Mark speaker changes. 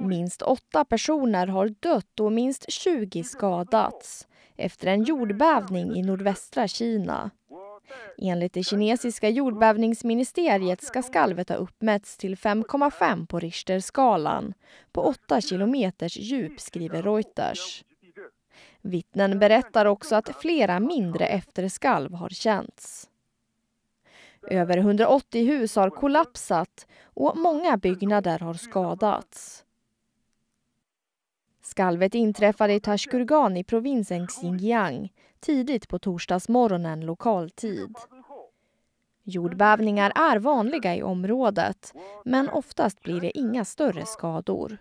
Speaker 1: Minst åtta personer har dött och minst 20 skadats efter en jordbävning i nordvästra Kina. Enligt det kinesiska jordbävningsministeriet ska skalvet ha uppmätts till 5,5 på Richterskalan på 8 kilometers djup, skriver Reuters. Vittnen berättar också att flera mindre efterskalv har känts. Över 180 hus har kollapsat och många byggnader har skadats. Skalvet inträffade i Tashkurgan i provinsen Xinjiang tidigt på torsdagsmorgonen lokal tid. Jordbävningar är vanliga i området men oftast blir det inga större skador.